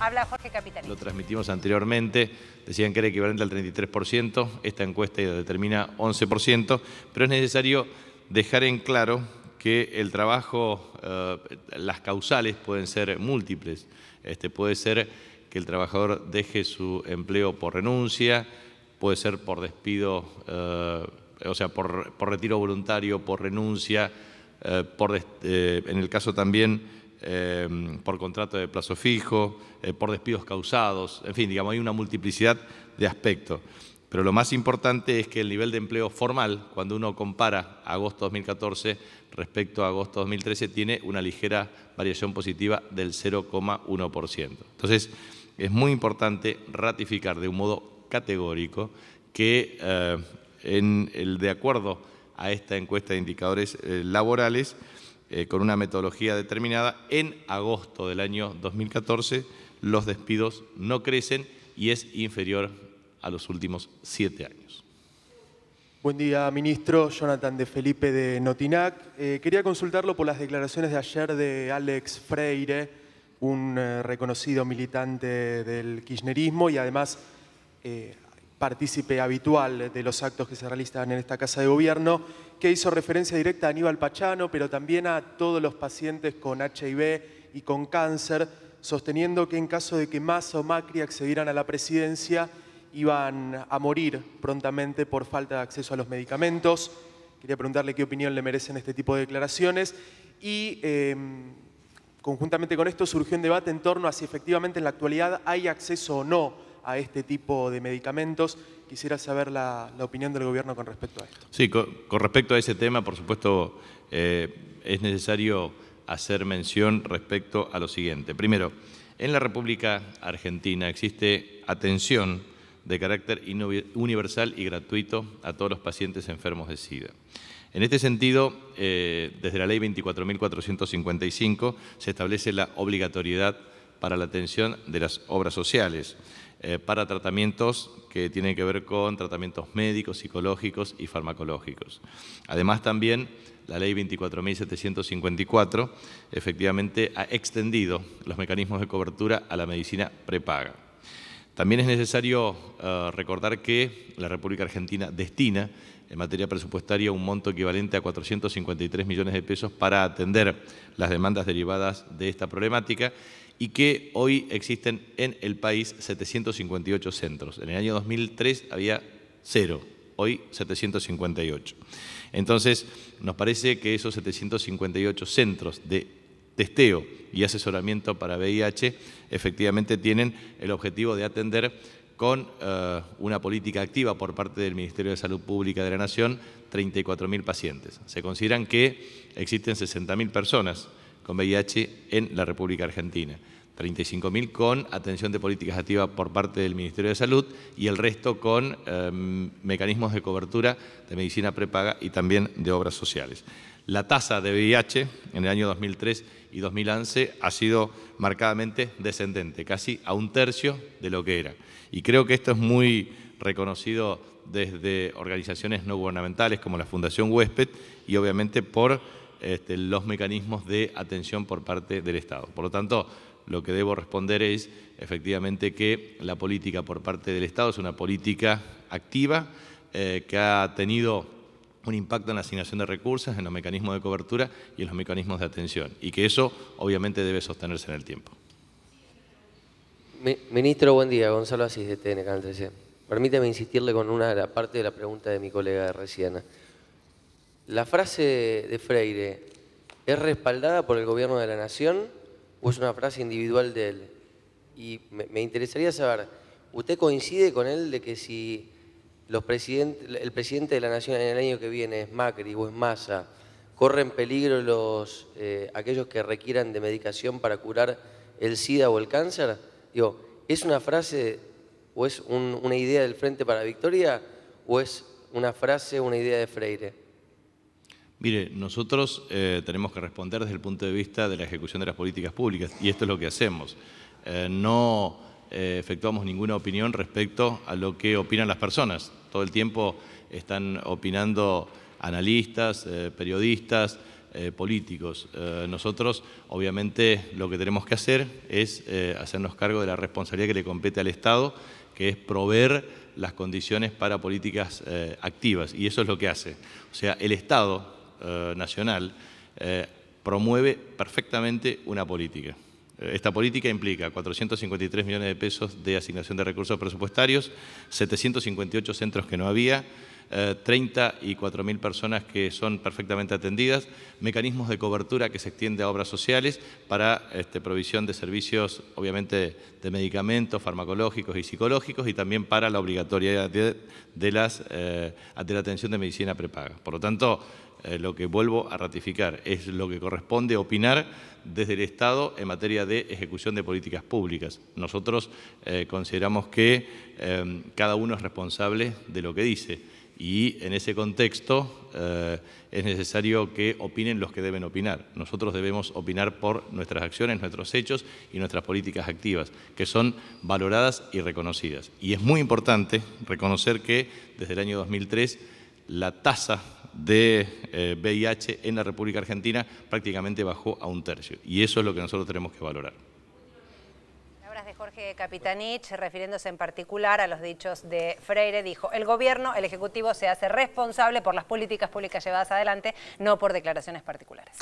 Habla Jorge Capitán. Lo transmitimos anteriormente, decían que era equivalente al 33%, esta encuesta determina 11%, pero es necesario dejar en claro que el trabajo, eh, las causales pueden ser múltiples. Este, puede ser que el trabajador deje su empleo por renuncia, puede ser por despido, eh, o sea, por, retiro voluntario, por renuncia, eh, por, en el caso también Em, por contrato de plazo fijo, eh, por despidos causados, en fin, digamos, hay una multiplicidad de aspectos. Pero lo más importante es que el nivel de empleo formal, cuando uno compara agosto 2014 respecto a agosto 2013, tiene una ligera variación positiva del 0,1%. Entonces, es muy importante ratificar de un modo categórico que eh, el de acuerdo a esta encuesta de indicadores eh, laborales, eh, con una metodología determinada, en agosto del año 2014 los despidos no crecen y es inferior a los últimos siete años. Buen día, ministro. Jonathan de Felipe de Notinac. Eh, quería consultarlo por las declaraciones de ayer de Alex Freire, un eh, reconocido militante del kirchnerismo y además partícipe habitual de los actos que se realizan en esta Casa de Gobierno, que hizo referencia directa a Aníbal Pachano, pero también a todos los pacientes con HIV y con cáncer, sosteniendo que en caso de que Massa o Macri accedieran a la presidencia, iban a morir prontamente por falta de acceso a los medicamentos. Quería preguntarle qué opinión le merecen este tipo de declaraciones. Y em, conjuntamente con esto surgió un debate en torno a si efectivamente en la actualidad hay acceso o no a este tipo de medicamentos. Quisiera saber la, opinión del gobierno con respecto a esto. Sí, con, respecto a ese tema, por supuesto, eh, es necesario hacer mención respecto a lo siguiente. Primero, en la República Argentina existe atención de carácter universal y gratuito a todos los pacientes enfermos de SIDA. En este sentido, eh, desde la ley 24.455 se establece la obligatoriedad para la atención de las obras sociales, eh, para tratamientos que tienen que ver con tratamientos médicos, psicológicos y farmacológicos. Además también la ley 24.754 efectivamente ha extendido los mecanismos de cobertura a la medicina prepaga. También es necesario eh, recordar que la República Argentina destina en materia presupuestaria un monto equivalente a 453 millones de pesos para atender las demandas derivadas de esta problemática y que hoy existen en el país 758 centros. En el año 2003 había cero, hoy 758. Entonces, nos parece que esos 758 centros de testeo y asesoramiento para VIH efectivamente tienen el objetivo de atender con eh, una política activa por parte del Ministerio de Salud Pública de la Nación 34.000 pacientes. Se consideran que existen 60.000 personas con VIH en la República Argentina. 35.000 con atención de políticas activas por parte del Ministerio de Salud y el resto con em, mecanismos de cobertura de medicina prepaga y también de obras sociales. La tasa de VIH en el año 2003 y 2011 ha sido marcadamente descendente, casi a un tercio de lo que era. Y creo que esto es muy reconocido desde organizaciones no gubernamentales como la Fundación Huésped y obviamente por este, los mecanismos de atención por parte del Estado. Por lo tanto, lo que debo responder es efectivamente que la política por parte del Estado es una política activa eh, que ha tenido un impacto en la asignación de recursos, en los mecanismos de cobertura y en los mecanismos de atención, y que eso obviamente debe sostenerse en el tiempo. Ministro, buen día. Gonzalo Asís, de TN Canal Permítame insistirle con una parte de la pregunta de mi colega de ¿La frase de Freire es respaldada por el gobierno de la nación o es una frase individual de él? Y me, interesaría saber, ¿usted coincide con él de que si los presidentes, el presidente de la nación en el año que viene es Macri o es Massa, corren peligro los, eh, aquellos que requieran de medicación para curar el SIDA o el cáncer? Digo, ¿es una frase o es una idea del Frente para la Victoria o es una frase, una idea de Freire? Mire, nosotros eh, tenemos que responder desde el punto de vista de la ejecución de las políticas públicas y esto es lo que hacemos. Eh, no eh, efectuamos ninguna opinión respecto a lo que opinan las personas. Todo el tiempo están opinando analistas, periodistas, políticos. nosotros, obviamente, lo que tenemos que hacer es hacernos cargo de la responsabilidad que le compete al Estado, que es proveer las condiciones para políticas activas. Y eso es lo que hace. O sea, el Estado, eh, nacional eh, promueve perfectamente una política. Eh, esta política implica 453 millones de pesos de asignación de recursos presupuestarios, 758 centros que no había, eh, 34.000 personas que son perfectamente atendidas, mecanismos de cobertura que se extiende a obras sociales para este, provisión de servicios, obviamente, de medicamentos farmacológicos y psicológicos y también para la obligatoriedad de, las, eh, de la atención de medicina prepaga. Por lo tanto, eh, lo que vuelvo a ratificar, es lo que corresponde opinar desde el Estado en materia de ejecución de políticas públicas. Nosotros eh, consideramos que cada uno es responsable de lo que dice y en ese contexto eh, es necesario que opinen los que deben opinar. Nosotros debemos opinar por nuestras acciones, nuestros hechos y nuestras políticas activas, que son valoradas y reconocidas. Y es muy importante reconocer que desde el año 2003 la tasa de VIH eh, en la República Argentina prácticamente bajó a un tercio. Y eso es lo que nosotros tenemos que valorar. Jorge Capitanich, refiriéndose en particular a los dichos de Freire, dijo, el gobierno, el Ejecutivo se hace responsable por las políticas públicas llevadas adelante, no por declaraciones particulares.